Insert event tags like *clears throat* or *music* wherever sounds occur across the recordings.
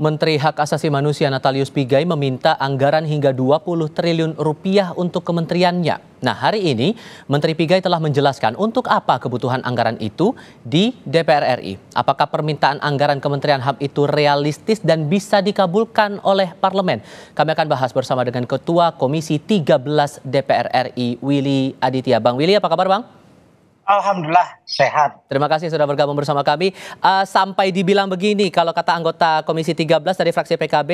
Menteri Hak Asasi Manusia Natalius Pigai meminta anggaran hingga 20 triliun rupiah untuk kementeriannya. Nah, hari ini Menteri Pigai telah menjelaskan untuk apa kebutuhan anggaran itu di DPR RI. Apakah permintaan anggaran Kementerian HAM itu realistis dan bisa dikabulkan oleh parlemen? Kami akan bahas bersama dengan Ketua Komisi 13 DPR RI Willy Aditya. Bang Willy, apa kabar, Bang? Alhamdulillah sehat. Terima kasih sudah bergabung bersama kami. Uh, sampai dibilang begini, kalau kata anggota Komisi 13 dari fraksi PKB,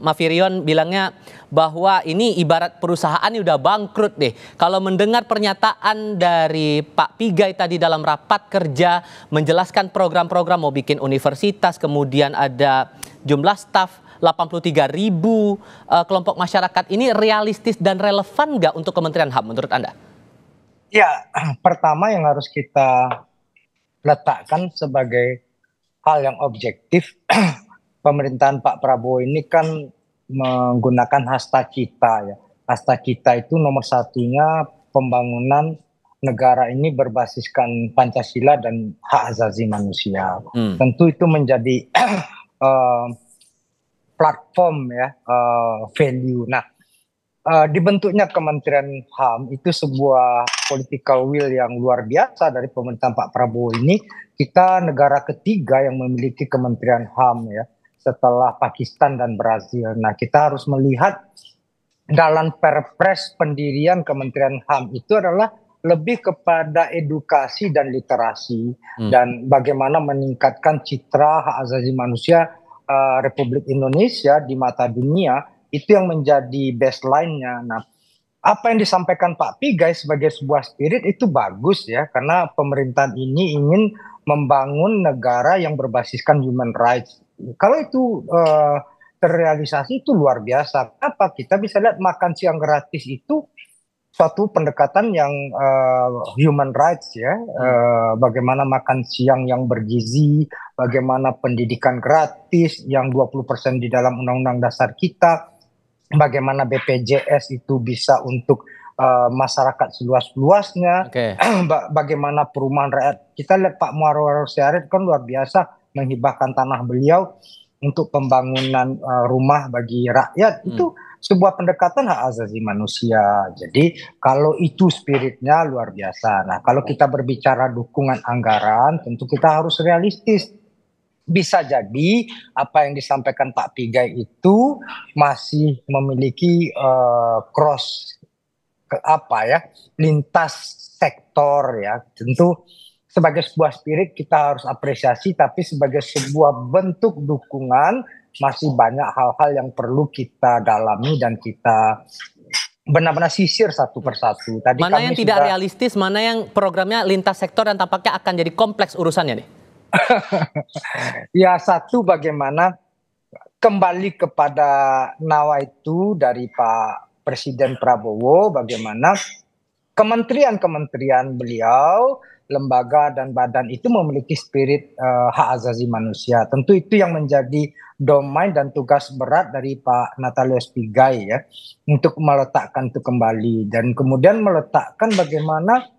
Mafirion bilangnya bahwa ini ibarat perusahaan ini udah bangkrut deh. Kalau mendengar pernyataan dari Pak Pigai tadi dalam rapat kerja menjelaskan program-program mau bikin universitas, kemudian ada jumlah staf 83 ribu uh, kelompok masyarakat ini realistis dan relevan nggak untuk Kementerian HAM menurut Anda? Ya, *clears throat* pertama yang harus kita letakkan sebagai hal yang objektif, *clears throat* pemerintahan Pak Prabowo ini kan menggunakan hasta kita ya. Hasta kita itu nomor satunya pembangunan negara ini berbasiskan Pancasila dan hak asasi manusia. Hmm. Tentu itu menjadi uh, *clears throat* platform ya, uh, value. Nah, uh, dibentuknya Kementerian HAM itu sebuah political will yang luar biasa dari pemerintah Pak Prabowo ini. Kita negara ketiga yang memiliki Kementerian HAM ya setelah Pakistan dan Brazil. Nah, kita harus melihat dalam perpres pendirian Kementerian HAM itu adalah lebih kepada edukasi dan literasi hmm. dan bagaimana meningkatkan citra hak asasi manusia uh, Republik Indonesia di mata dunia itu yang menjadi baseline-nya. Nah, apa yang disampaikan Pak Pi guys sebagai sebuah spirit itu bagus ya karena pemerintahan ini ingin membangun negara yang berbasiskan human rights. Kalau itu uh, terrealisasi itu luar biasa. Apa kita bisa lihat makan siang gratis itu suatu pendekatan yang uh, human rights ya, uh, bagaimana makan siang yang bergizi, bagaimana pendidikan gratis yang 20% di dalam undang-undang dasar kita bagaimana BPJS itu bisa untuk uh, masyarakat seluas-luasnya, okay. *clears throat* bagaimana perumahan rakyat. Kita lihat Pak Muarwar Syarif kan luar biasa menghibahkan tanah beliau untuk pembangunan uh, rumah bagi rakyat hmm. itu sebuah pendekatan hak asasi manusia. Jadi kalau itu spiritnya luar biasa. Nah, kalau kita berbicara dukungan anggaran, tentu kita harus realistis bisa jadi apa yang disampaikan Pak Tiga itu masih memiliki uh, cross ke apa ya lintas sektor ya tentu sebagai sebuah spirit kita harus apresiasi tapi sebagai sebuah bentuk dukungan masih banyak hal-hal yang perlu kita dalami dan kita benar-benar sisir satu persatu. Tadi mana kami yang tidak sudah, realistis, mana yang programnya lintas sektor dan tampaknya akan jadi kompleks urusannya nih? ya satu bagaimana kembali kepada nawa itu dari Pak Presiden Prabowo bagaimana kementerian-kementerian beliau, lembaga dan badan itu memiliki spirit uh, hak asasi manusia. Tentu itu yang menjadi domain dan tugas berat dari Pak Natalius Pigai ya untuk meletakkan itu kembali dan kemudian meletakkan bagaimana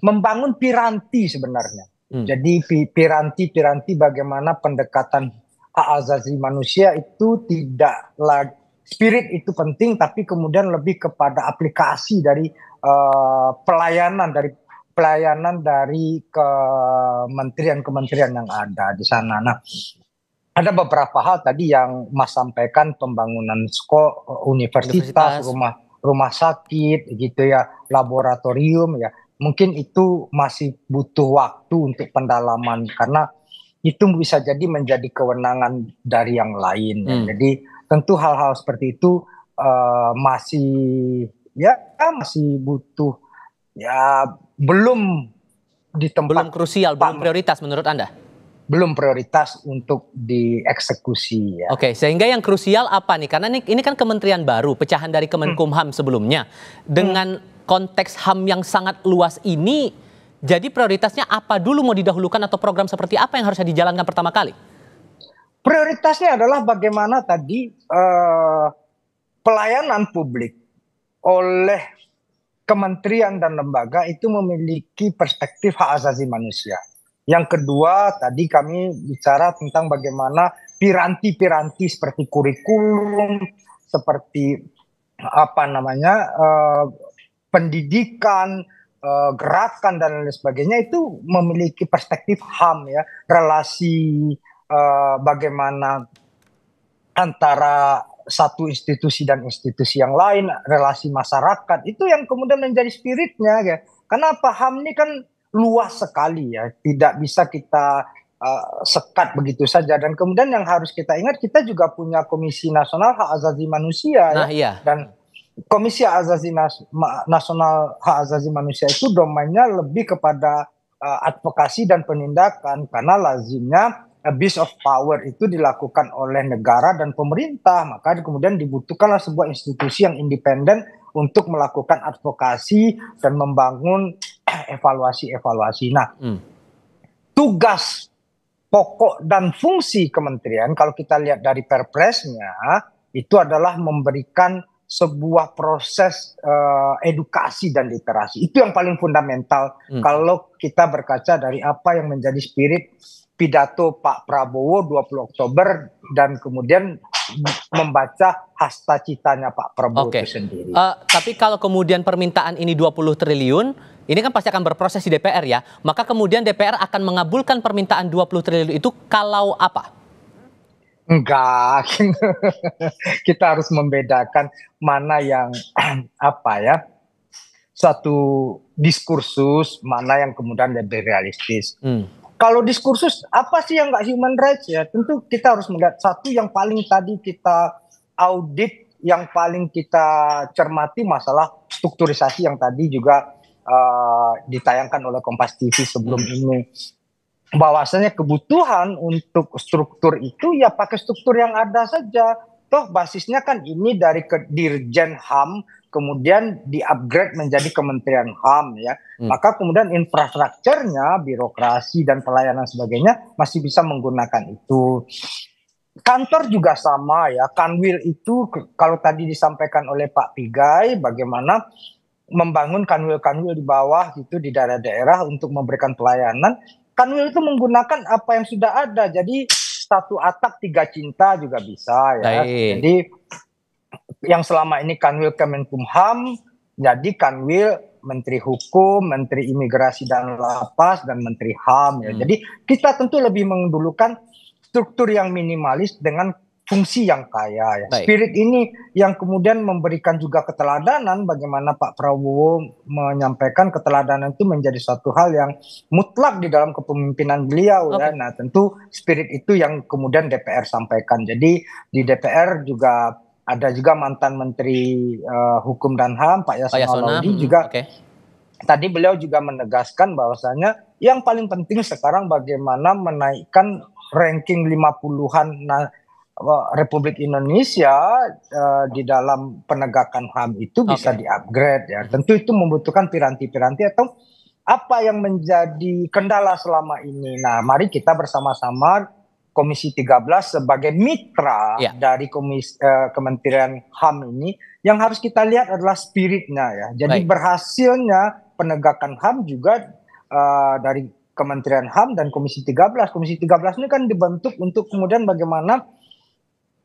membangun piranti sebenarnya. Hmm. Jadi piranti-piranti bagaimana pendekatan hak asasi manusia itu tidak lagi spirit itu penting tapi kemudian lebih kepada aplikasi dari uh, pelayanan dari pelayanan dari kementerian-kementerian yang ada di sana. Nah, ada beberapa hal tadi yang Mas sampaikan pembangunan sekolah, eh, universitas, universitas. rumah rumah sakit gitu ya, laboratorium ya mungkin itu masih butuh waktu untuk pendalaman karena itu bisa jadi menjadi kewenangan dari yang lain. Hmm. Jadi tentu hal-hal seperti itu uh, masih ya masih butuh ya belum di belum krusial, belum prioritas menurut Anda? Belum prioritas untuk dieksekusi ya. Oke, okay, sehingga yang krusial apa nih? Karena ini, ini kan kementerian baru, pecahan dari hmm. Kemenkumham hmm. sebelumnya. Dengan hmm konteks HAM yang sangat luas ini, jadi prioritasnya apa dulu mau didahulukan atau program seperti apa yang harusnya dijalankan pertama kali? Prioritasnya adalah bagaimana tadi uh, pelayanan publik oleh kementerian dan lembaga itu memiliki perspektif hak asasi manusia. Yang kedua, tadi kami bicara tentang bagaimana piranti-piranti seperti kurikulum, seperti apa namanya uh, pendidikan, eh, gerakan dan lain sebagainya itu memiliki perspektif ham ya relasi uh, bagaimana antara satu institusi dan institusi yang lain relasi masyarakat itu yang kemudian menjadi spiritnya ya kenapa ham ini kan luas sekali ya tidak bisa kita uh, sekat begitu saja dan kemudian yang harus kita ingat kita juga punya komisi nasional hak asasi manusia ya. nah, ya iya. dan Komisi Hak Asasi Nas Nasional Hak Asasi Manusia itu domainnya lebih kepada uh, advokasi dan penindakan karena lazimnya abuse of power itu dilakukan oleh negara dan pemerintah maka kemudian dibutuhkanlah sebuah institusi yang independen untuk melakukan advokasi dan membangun *clears throat* evaluasi-evaluasi. Nah, hmm. tugas pokok dan fungsi kementerian kalau kita lihat dari perpresnya itu adalah memberikan sebuah proses uh, edukasi dan literasi. Itu yang paling fundamental hmm. kalau kita berkaca dari apa yang menjadi spirit pidato Pak Prabowo 20 Oktober dan kemudian membaca hasta citanya Pak Prabowo okay. itu sendiri. Uh, tapi kalau kemudian permintaan ini 20 triliun, ini kan pasti akan berproses di DPR ya. Maka kemudian DPR akan mengabulkan permintaan 20 triliun itu kalau apa? Enggak, *laughs* kita harus membedakan mana yang *clears throat* apa ya satu diskursus, mana yang kemudian lebih realistis. Hmm. Kalau diskursus apa sih yang nggak human rights ya? Tentu kita harus melihat satu yang paling tadi kita audit, yang paling kita cermati masalah strukturisasi yang tadi juga uh, ditayangkan oleh Kompas TV sebelum hmm. ini bahwasanya kebutuhan untuk struktur itu ya pakai struktur yang ada saja. Toh basisnya kan ini dari ke Dirjen HAM kemudian di-upgrade menjadi Kementerian HAM ya. Hmm. Maka kemudian infrastrukturnya, birokrasi dan pelayanan sebagainya masih bisa menggunakan itu. Kantor juga sama ya. Kanwil itu kalau tadi disampaikan oleh Pak Pigai bagaimana membangun kanwil-kanwil di bawah itu di daerah-daerah untuk memberikan pelayanan Kanwil itu menggunakan apa yang sudah ada. Jadi satu atap tiga cinta juga bisa ya. Baik. Jadi yang selama ini Kanwil Kemenkumham jadi Kanwil Menteri Hukum, Menteri Imigrasi dan Lapas dan Menteri HAM ya. Hmm. Jadi kita tentu lebih mendulukan struktur yang minimalis dengan fungsi yang kaya ya. Spirit ini yang kemudian memberikan juga keteladanan bagaimana Pak Prabowo menyampaikan keteladanan itu menjadi suatu hal yang mutlak di dalam kepemimpinan beliau okay. ya. Nah, tentu spirit itu yang kemudian DPR sampaikan. Jadi di DPR juga ada juga mantan Menteri uh, Hukum dan HAM Pak Yasona, hmm, juga okay. Tadi beliau juga menegaskan bahwasanya yang paling penting sekarang bagaimana menaikkan ranking 50-an Republik Indonesia uh, di dalam penegakan HAM itu bisa okay. di ya. Tentu itu membutuhkan piranti-piranti atau apa yang menjadi kendala selama ini. Nah, mari kita bersama-sama Komisi 13 sebagai mitra yeah. dari komis, uh, Kementerian HAM ini yang harus kita lihat adalah spiritnya ya. Jadi right. berhasilnya penegakan HAM juga uh, dari Kementerian HAM dan Komisi 13. Komisi 13 ini kan dibentuk untuk kemudian bagaimana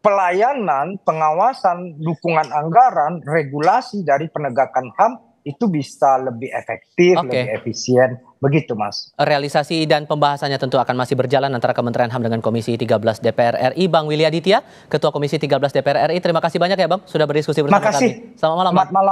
pelayanan, pengawasan, dukungan anggaran, regulasi dari penegakan HAM itu bisa lebih efektif, okay. lebih efisien. Begitu, Mas. Realisasi dan pembahasannya tentu akan masih berjalan antara Kementerian HAM dengan Komisi 13 DPR RI. Bang Willy Aditya, Ketua Komisi 13 DPR RI, terima kasih banyak ya, Bang, sudah berdiskusi bersama Makasih. kami. Selamat malam. Selamat malam.